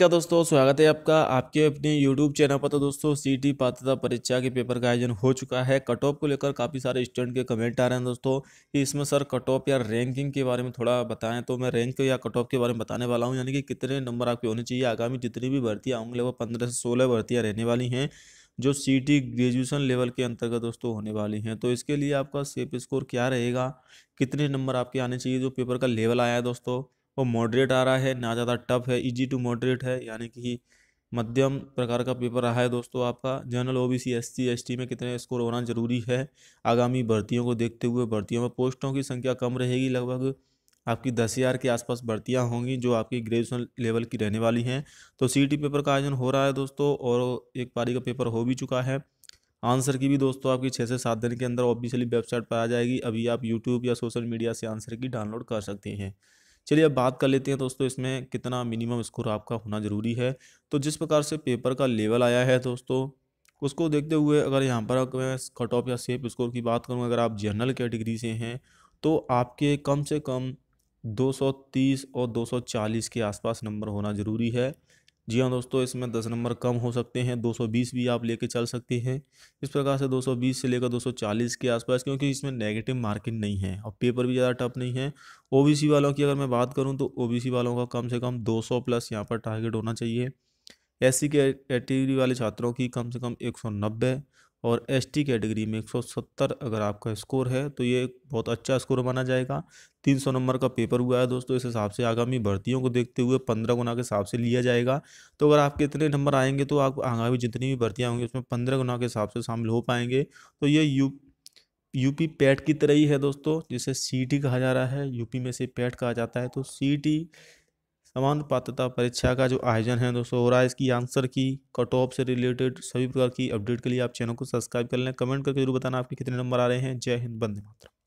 का दोस्तों स्वागत है आपका आपके अपने YouTube चैनल पर तो दोस्तों सी टी पात्रता परीक्षा के पेपर का आयोजन हो चुका है कट ऑफ को लेकर काफ़ी सारे स्टूडेंट के कमेंट आ रहे हैं दोस्तों कि इसमें सर कट ऑफ या रैंकिंग के बारे में थोड़ा बताएं तो मैं रैंक या कट ऑफ के बारे में बताने वाला हूँ यानी कि कितने नंबर आपके होने चाहिए आगामी जितनी भी भर्तियाँ होंगी लगभग पंद्रह से सोलह भर्तियाँ रहने वाली हैं जो सी ग्रेजुएशन लेवल के अंतर्गत दोस्तों होने वाली हैं तो इसके लिए आपका सेप स्कोर क्या रहेगा कितने नंबर आपके आने चाहिए जो पेपर का लेवल आया है दोस्तों वो मॉडरेट आ रहा है ना ज़्यादा टफ है इजी टू मॉडरेट है यानी कि मध्यम प्रकार का पेपर रहा है दोस्तों आपका general O B C S C S T में कितने स्कोर होना जरूरी है आगामी भर्तियों को देखते हुए भर्तियों में पोस्टों की संख्या कम रहेगी लगभग आपकी दस हज़ार के आसपास भर्तियाँ होंगी जो आपकी ग्रेजुएशन लेवल की रहने वाली हैं तो सी टी पेपर का आयोजन हो रहा है दोस्तों और एक पारी का पेपर हो भी चुका है आंसर की भी दोस्तों आपकी छः से सात दिन के अंदर ऑफिशियली वेबसाइट पर आ जाएगी अभी आप यूट्यूब या सोशल मीडिया से आंसर की डाउनलोड कर सकते हैं चलिए अब बात कर लेते हैं दोस्तों इसमें कितना मिनिमम स्कोर आपका होना ज़रूरी है तो जिस प्रकार से पेपर का लेवल आया है दोस्तों उसको देखते हुए अगर यहाँ पर मैं कट ऑफ या सेफ स्कोर की बात करूँ अगर आप जनरल कैटेगरी से हैं तो आपके कम से कम 230 और 240 के आसपास नंबर होना ज़रूरी है जी हाँ दोस्तों इसमें दस नंबर कम हो सकते हैं 220 भी आप लेके चल सकते हैं इस प्रकार से 220 से लेकर 240 के आसपास क्योंकि इसमें नेगेटिव मार्किंग नहीं है और पेपर भी ज़्यादा टफ नहीं है ओबीसी वालों की अगर मैं बात करूँ तो ओबीसी वालों का कम से कम 200 प्लस यहाँ पर टारगेट होना चाहिए एस सी कैटेगरी वाले छात्रों की कम से कम एक और एसटी कैटेगरी में 170 अगर आपका स्कोर है तो ये बहुत अच्छा स्कोर माना जाएगा 300 नंबर का पेपर हुआ है दोस्तों इस हिसाब से आगामी भर्तियों को देखते हुए पंद्रह गुना के हिसाब से लिया जाएगा तो अगर आपके इतने नंबर आएंगे तो आप आगामी जितनी भी भर्तियाँ होंगी उसमें पंद्रह गुना के हिसाब से शामिल हो पाएंगे तो ये यू यूपी पैट की तरह ही है दोस्तों जिसे सीटी कहा जा रहा है यूपी में से पैट कहा जाता है तो सीटी समान पात्रता परीक्षा का जो आयोजन है दोस्तों हो रहा है इसकी आंसर की कट ऑफ से रिलेटेड सभी प्रकार की अपडेट के लिए आप चैनल को सब्सक्राइब कर लें कमेंट करके जरूर बताना आपके कितने नंबर आ रहे हैं जय हिंद बंदे मातरम